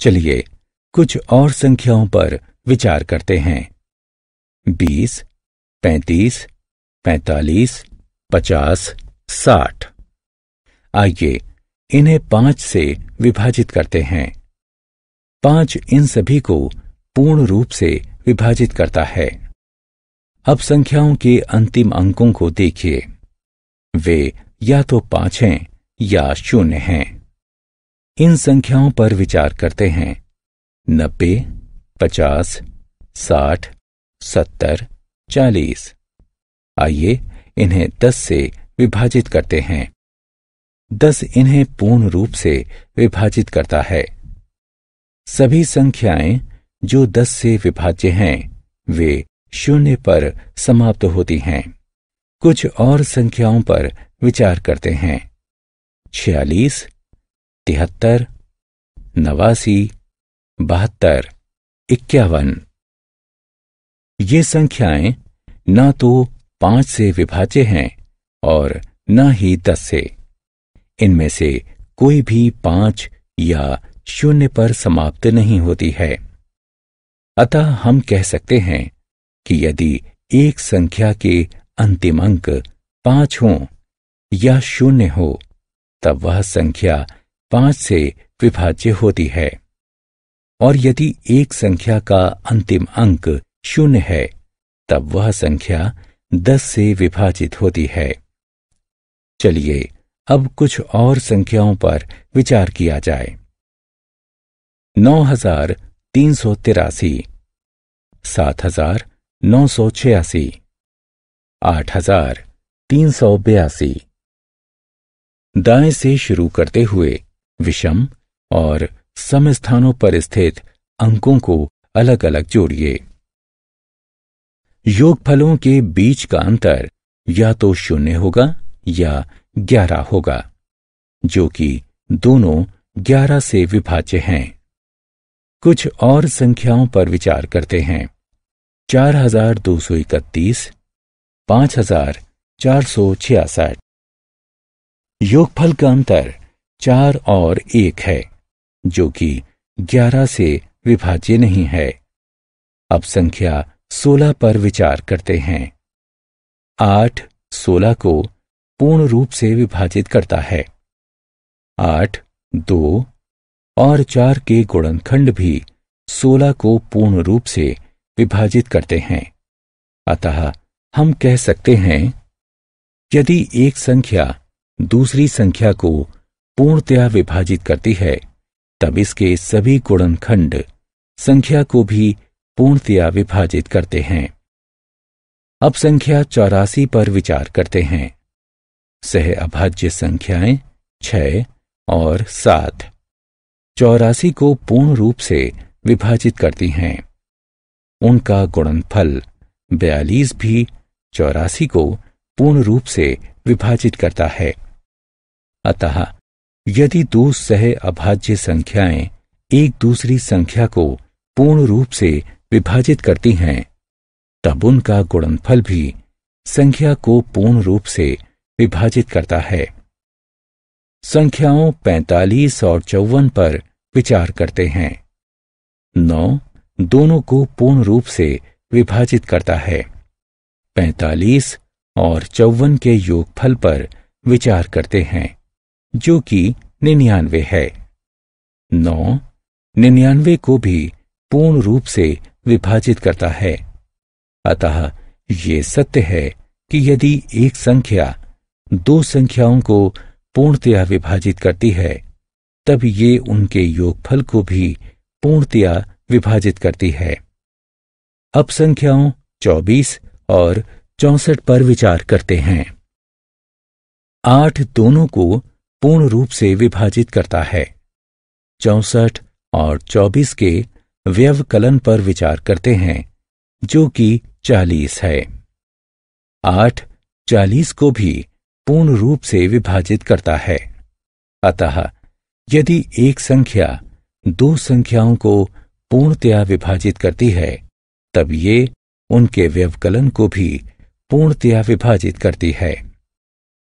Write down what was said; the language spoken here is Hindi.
चलिए कुछ और संख्याओं पर विचार करते हैं बीस पैतीस पैतालीस पचास साठ आइए इन्हें पांच से विभाजित करते हैं पांच इन सभी को पूर्ण रूप से विभाजित करता है अब संख्याओं के अंतिम अंकों को देखिए वे या तो पांच हैं या शून्य हैं इन संख्याओं पर विचार करते हैं नब्बे पचास साठ सत्तर चालीस आइए इन्हें दस से विभाजित करते हैं दस इन्हें पूर्ण रूप से विभाजित करता है सभी संख्याएं जो दस से विभाज्य हैं वे शून्य पर समाप्त होती हैं कुछ और संख्याओं पर विचार करते हैं छियालीस तिहत्तर नवासी बहत्तर इक्यावन ये संख्याएं न तो पांच से विभाज्य हैं और न ही दस से इनमें से कोई भी पांच या शून्य पर समाप्त नहीं होती है अतः हम कह सकते हैं कि यदि एक संख्या के अंतिम अंक पांच हो या शून्य हो तब वह संख्या पांच से विभाज्य होती है और यदि एक संख्या का अंतिम अंक शून्य है तब वह संख्या दस से विभाजित होती है चलिए अब कुछ और संख्याओं पर विचार किया जाए नौ हजार तीन सौ तिरासी सात हजार नौ सौ छियासी आठ हजार तीन सौ बयासी दाएं से शुरू करते हुए विषम और सम स्थानों पर स्थित अंकों को अलग अलग जोड़िए योग फलों के बीच का अंतर या तो शून्य होगा या ग्यारह होगा जो कि दोनों ग्यारह से विभाज्य हैं कुछ और संख्याओं पर विचार करते हैं चार हजार दो सौ इकतीस पांच हजार चार सौ छियासठ योगफल का अंतर चार और एक है जो कि ग्यारह से विभाज्य नहीं है अब संख्या सोलह पर विचार करते हैं आठ सोलह को पूर्ण रूप से विभाजित करता है आठ दो और चार के गुणनखंड भी सोलह को पूर्ण रूप से विभाजित करते हैं अतः हम कह सकते हैं यदि एक संख्या दूसरी संख्या को पूर्णतया विभाजित करती है तब इसके सभी गुणनखंड संख्या को भी पूर्णतया विभाजित करते हैं अब संख्या चौरासी पर विचार करते हैं सह अभाज्य संख्याएं छ और सात चौरासी को पूर्ण रूप से विभाजित करती हैं उनका गुणनफल बयालीस भी चौरासी को पूर्ण रूप से विभाजित करता है अतः यदि दो सह अभाज्य संख्याएं एक दूसरी संख्या को पूर्ण रूप से विभाजित करती हैं तब उनका गुणनफल भी संख्या को पूर्ण रूप से विभाजित करता है संख्याओं 45 और चौवन पर विचार करते हैं नौ दोनों को पूर्ण रूप से विभाजित करता है 45 और चौवन के योगफल पर विचार करते हैं जो कि निन्यानवे है नौ निन्यानवे को भी पूर्ण रूप से विभाजित करता है अतः ये सत्य है कि यदि एक संख्या दो संख्याओं को पूर्णतया विभाजित करती है तब ये उनके योगफल को भी पूर्णतया विभाजित करती है अब संख्याओं 24 और चौसठ पर विचार करते हैं आठ दोनों को पूर्ण रूप से विभाजित करता है चौसठ और चौबीस के व्यवकलन पर विचार करते हैं जो कि चालीस है आठ चालीस को भी पूर्ण रूप से विभाजित करता है अतः यदि एक संख्या दो संख्याओं को पूर्णतया विभाजित करती है तब ये उनके व्यवकलन को भी पूर्णतया विभाजित करती है